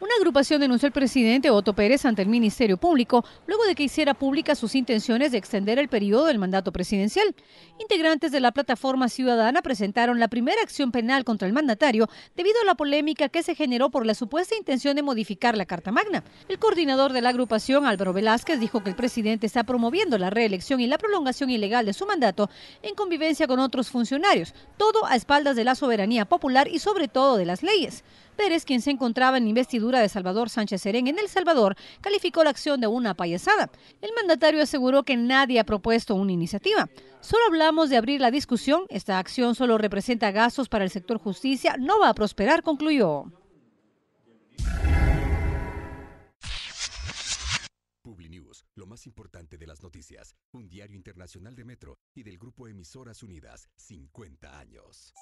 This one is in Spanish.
Una agrupación denunció al presidente Otto Pérez ante el Ministerio Público luego de que hiciera públicas sus intenciones de extender el periodo del mandato presidencial. Integrantes de la plataforma ciudadana presentaron la primera acción penal contra el mandatario debido a la polémica que se generó por la supuesta intención de modificar la Carta Magna. El coordinador de la agrupación, Álvaro Velázquez, dijo que el presidente está promoviendo la reelección y la prolongación ilegal de su mandato en convivencia con otros funcionarios, todo a espaldas de la soberanía popular y sobre todo de las leyes. Pérez, quien se encontraba en investidura de Salvador Sánchez Serén en El Salvador, calificó la acción de una payasada. El mandatario aseguró que nadie ha propuesto una iniciativa. Solo hablamos de abrir la discusión. Esta acción solo representa gastos para el sector justicia. No va a prosperar, concluyó. News, lo más importante de las noticias, un diario internacional de Metro y del grupo Emisoras Unidas, 50 años.